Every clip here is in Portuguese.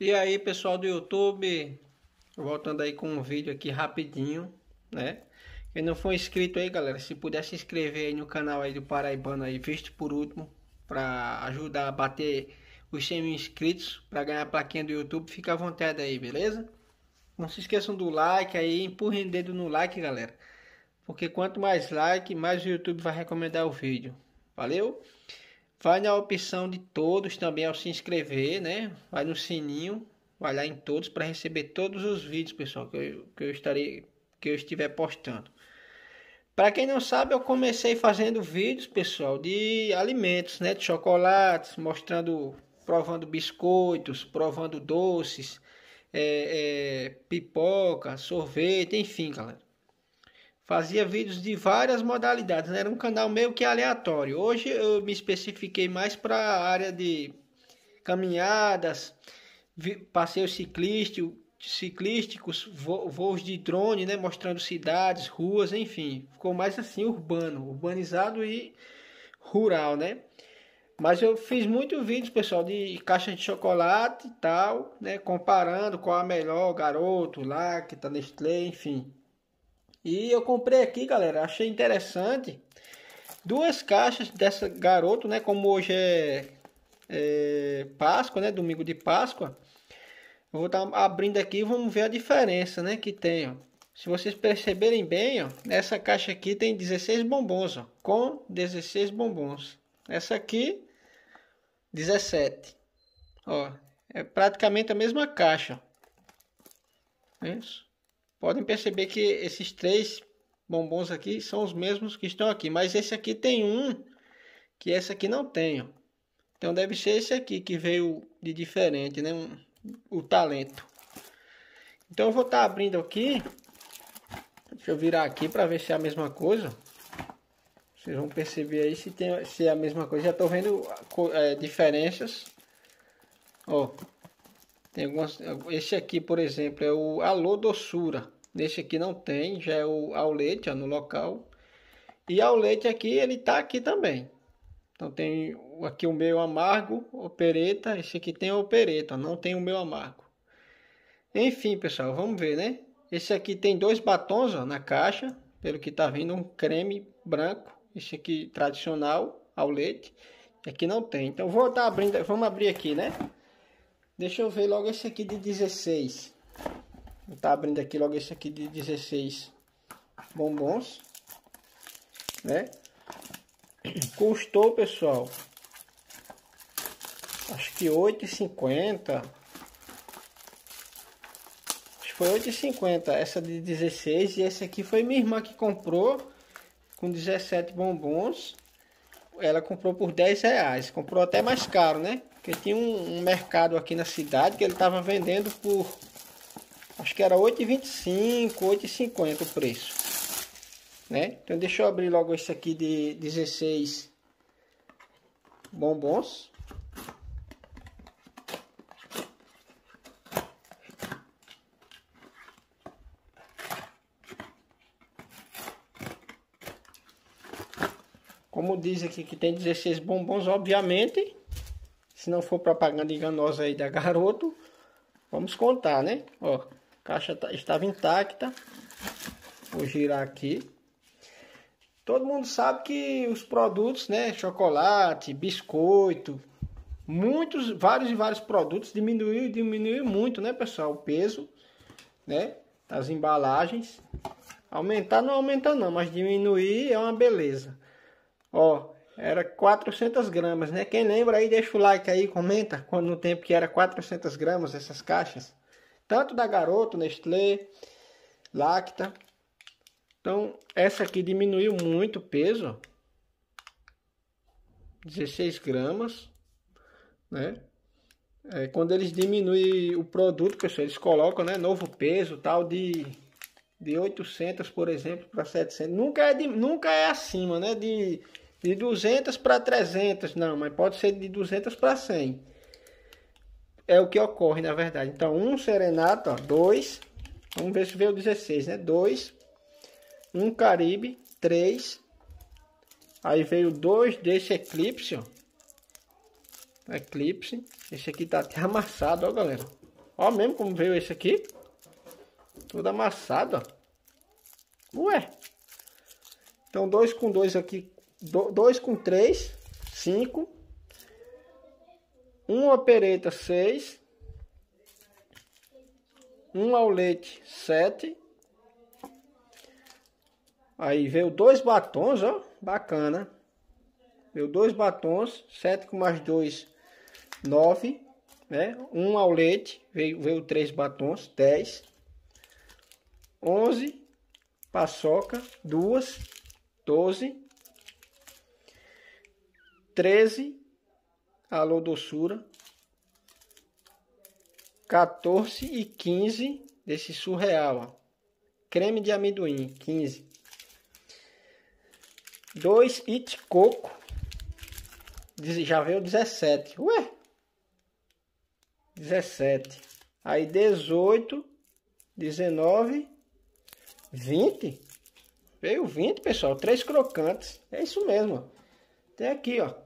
E aí, pessoal do YouTube, voltando aí com um vídeo aqui rapidinho, né? Quem não for inscrito aí, galera, se puder se inscrever aí no canal aí do Paraibano aí, visto por último, para ajudar a bater os 100 mil inscritos, para ganhar a plaquinha do YouTube, fica à vontade aí, beleza? Não se esqueçam do like aí, empurrem o dedo no like, galera. Porque quanto mais like, mais o YouTube vai recomendar o vídeo. Valeu? Vai na opção de todos também ao se inscrever, né? Vai no sininho, vai lá em todos para receber todos os vídeos, pessoal, que eu, que eu, estarei, que eu estiver postando. Para quem não sabe, eu comecei fazendo vídeos, pessoal, de alimentos, né? De chocolates, mostrando, provando biscoitos, provando doces, é, é, pipoca, sorvete, enfim, galera. Fazia vídeos de várias modalidades, né? era um canal meio que aleatório. Hoje eu me especifiquei mais para a área de caminhadas, passeios ciclístico, ciclísticos, vo voos de drone, né? mostrando cidades, ruas, enfim. Ficou mais assim urbano, urbanizado e rural, né? Mas eu fiz muito vídeos pessoal, de caixa de chocolate e tal, né? Comparando qual é a melhor, garoto, lá, que tá Nestlé, enfim. E eu comprei aqui, galera, achei interessante. Duas caixas dessa garoto, né? Como hoje é, é Páscoa, né? Domingo de Páscoa. Eu vou estar tá abrindo aqui e vamos ver a diferença, né? Que tem, ó. Se vocês perceberem bem, ó, essa caixa aqui tem 16 bombons, ó, com 16 bombons. Essa aqui, 17. Ó, é praticamente a mesma caixa. Ó. É isso. Podem perceber que esses três bombons aqui são os mesmos que estão aqui. Mas esse aqui tem um que esse aqui não tem. Então deve ser esse aqui que veio de diferente, né? Um, o talento. Então eu vou estar tá abrindo aqui. Deixa eu virar aqui para ver se é a mesma coisa. Vocês vão perceber aí se, tem, se é a mesma coisa. Já estou vendo ah, é, diferenças. Ó, tem algumas, esse aqui, por exemplo, é o Alô Doçura. Neste aqui não tem, já é o leite no local. E ao leite aqui, ele tá aqui também. Então tem aqui o meu amargo, opereta, esse aqui tem opereta, não tem o meu amargo. Enfim, pessoal, vamos ver, né? Esse aqui tem dois batons ó, na caixa, pelo que tá vindo, um creme branco, esse aqui tradicional, ao leite. Aqui não tem, então vou estar tá abrindo, vamos abrir aqui, né? Deixa eu ver logo esse aqui de 16. Vou tá abrindo aqui logo esse aqui de 16 bombons, né? Custou, pessoal, acho que 8,50. Acho que foi 8,50 essa de 16 e essa aqui foi minha irmã que comprou com 17 bombons. Ela comprou por 10 reais, comprou até mais caro, né? Porque tinha um, um mercado aqui na cidade que ele tava vendendo por Acho que era 8,25, 8,50 o preço. Né? Então deixa eu abrir logo esse aqui de 16 bombons. Como diz aqui que tem 16 bombons, obviamente, se não for propaganda enganosa aí da garoto, vamos contar, né? Ó, caixa tá, estava intacta. Vou girar aqui. Todo mundo sabe que os produtos, né, chocolate, biscoito, muitos, vários e vários produtos diminuiu, diminuiu muito, né, pessoal, o peso, né, das embalagens. Aumentar não aumenta não, mas diminuir é uma beleza. Ó, era 400 gramas, né? Quem lembra aí, deixa o like aí, comenta quando no tempo que era 400 gramas essas caixas tanto da Garoto, Nestlé, Lacta. Então, essa aqui diminuiu muito o peso. 16 gramas, né? É, quando eles diminuem o produto, pessoal, eles colocam, né, novo peso, tal de de 800, por exemplo, para 700. Nunca é de, nunca é acima, né? De de 200 para 300, não, mas pode ser de 200 para 100 é o que ocorre, na verdade. Então, um serenato, ó, dois. Vamos ver se veio 16, né? Dois. Um caribe, três. Aí veio dois desse eclipse, ó. Eclipse. Esse aqui tá até amassado, ó, galera. Ó, mesmo como veio esse aqui. Tudo amassado, ó. Ué. Então, dois com dois aqui. Do, dois com três. Cinco uma pereta 6, um ao leite 7. Aí veio dois batons, ó, bacana. Veio dois batons, 7 com mais 2, 9, né? Um ao leite, veio, veio três batons, 10. 11 paçoca, duas, 12, 13 alô doçura, 14 e 15 desse surreal, ó. creme de amendoim, 15. 2 it coco, já veio 17, ué, 17. Aí 18, 19, 20. Veio 20, pessoal. Três crocantes. É isso mesmo. Ó. Tem aqui, ó.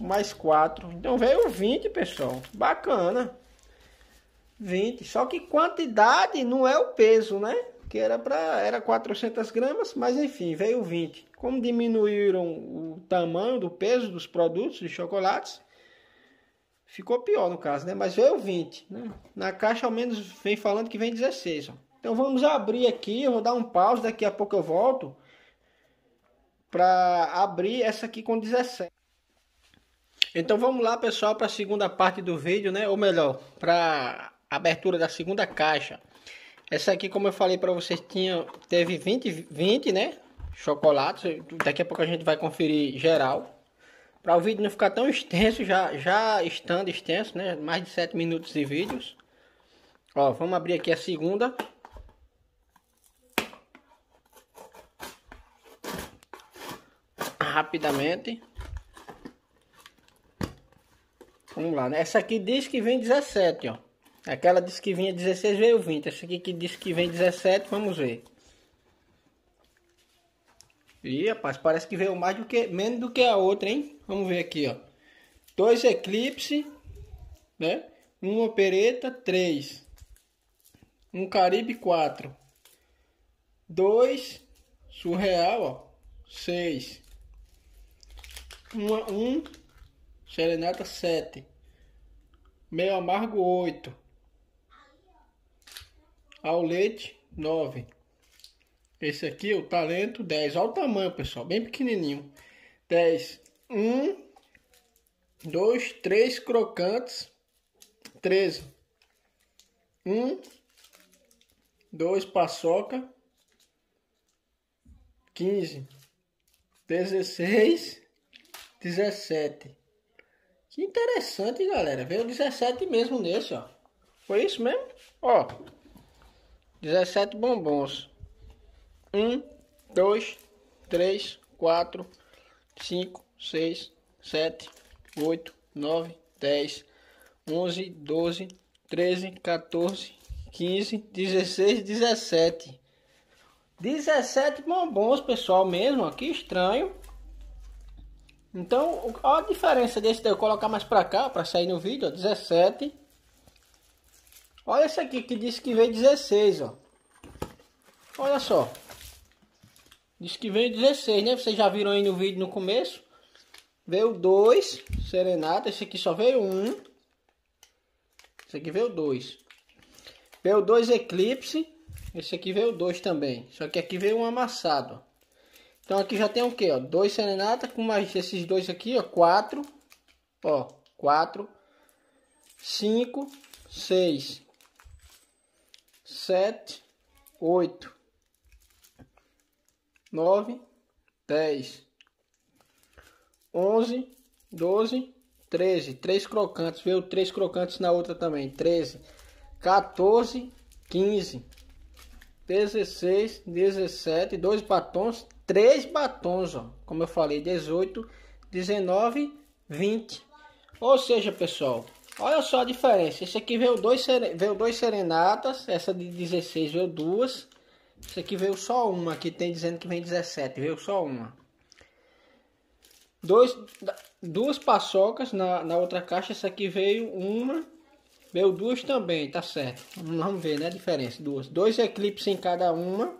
mais 4. Então veio 20, pessoal. Bacana. 20. Só que quantidade não é o peso, né? Que era para era 400 gramas, mas enfim, veio 20. Como diminuíram o tamanho do peso dos produtos de chocolates, ficou pior no caso, né? Mas veio 20, né? Na caixa ao menos vem falando que vem 16, ó. Então vamos abrir aqui, eu vou dar um pause, daqui a pouco eu volto para abrir essa aqui com 17. Então vamos lá, pessoal, para a segunda parte do vídeo, né? Ou melhor, para a abertura da segunda caixa. Essa aqui, como eu falei para vocês, tinha teve 20, 20, né? Chocolates. Daqui a pouco a gente vai conferir geral. Para o vídeo não ficar tão extenso, já já estando extenso, né? Mais de 7 minutos de vídeos. Ó, vamos abrir aqui a segunda. Rapidamente. Vamos lá, né? Essa aqui diz que vem 17, ó. Aquela disse que vinha 16, veio 20. Essa aqui que diz que vem 17, vamos ver. Ih, rapaz, parece que veio mais do que, menos do que a outra, hein? Vamos ver aqui, ó. Dois Eclipse, né? Um Pereta, 3. Um Caribe, 4. 2 Surreal, ó. 6. Uma, um Serenata 7. Meio amargo 8. Ao leite 9. Esse aqui, o talento 10. Olha o tamanho, pessoal. Bem pequenininho. 10. 1, 2, 3 crocantes. 13. 1, 2 paçoca. 15. 16. 17. Que interessante, galera. Veio 17 mesmo nesse, ó. Foi isso mesmo? Ó. 17 bombons. 1, 2, 3, 4, 5, 6, 7, 8, 9, 10, 11, 12, 13, 14, 15, 16, 17. 17 bombons, pessoal, mesmo. Ó, que estranho. Então, olha a diferença desse daí. Eu colocar mais pra cá, pra sair no vídeo, ó, 17. Olha esse aqui que disse que veio 16, ó. Olha só. Diz que veio 16, né? Vocês já viram aí no vídeo no começo. Veio 2, serenata. Esse aqui só veio 1. Um. Esse aqui veio 2. Veio 2 Eclipse. Esse aqui veio 2 também. Só que aqui veio um amassado, ó. Então aqui já tem o que, ó, dois serenata com mais esses dois aqui, ó, quatro, ó, quatro, cinco, seis, sete, oito, nove, dez, onze, doze, treze, três crocantes, veio três crocantes na outra também, treze, 14, 15, 16, 17, 2 batons, 3 batons, ó. Como eu falei, 18, 19, 20. Ou seja, pessoal, olha só a diferença. Esse aqui veio dois, veio dois serenatas, essa de 16 veio duas. Esse aqui veio só uma, que tem dizendo que vem 17, veio só uma. Dois, duas paçocas na, na outra caixa, essa aqui veio uma Veio duas também, tá certo. Vamos ver, né? A diferença. Duas. Dois eclipses em cada uma.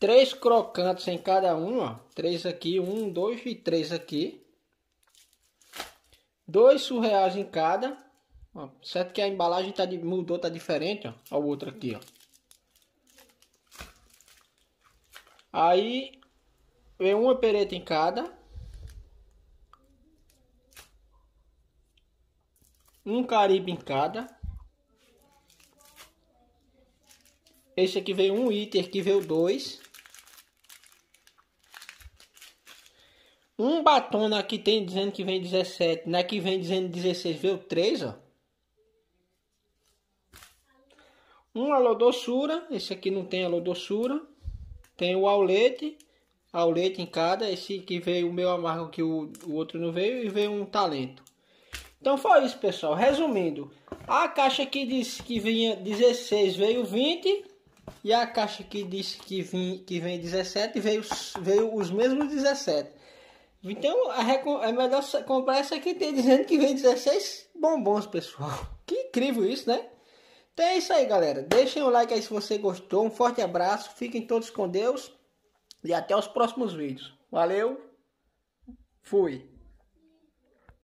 Três crocantes em cada uma. Três aqui, um, dois e três aqui. Dois surreais em cada. Ó, certo que a embalagem tá, mudou, tá diferente. Ó. ó o outro aqui, ó. Aí, vem uma pereta em cada. um caribe em cada. Esse aqui veio um item, aqui veio dois. Um batom aqui tem dizendo que vem 17, na que vem dizendo 16, veio 3, ó. Um alô doçura, esse aqui não tem alô doçura. Tem o aulete, aulete em cada, esse que veio o meu amargo que o, o outro não veio e veio um talento. Então foi isso, pessoal. Resumindo, a caixa que disse que vinha 16 veio 20 e a caixa que disse que vinha que vem 17 veio veio os mesmos 17. Então a, é melhor comprar essa que tem dizendo que vem 16 bombons, pessoal. Que incrível isso, né? Então é isso aí, galera. Deixem o like aí se você gostou. Um forte abraço. Fiquem todos com Deus. E até os próximos vídeos. Valeu. Fui.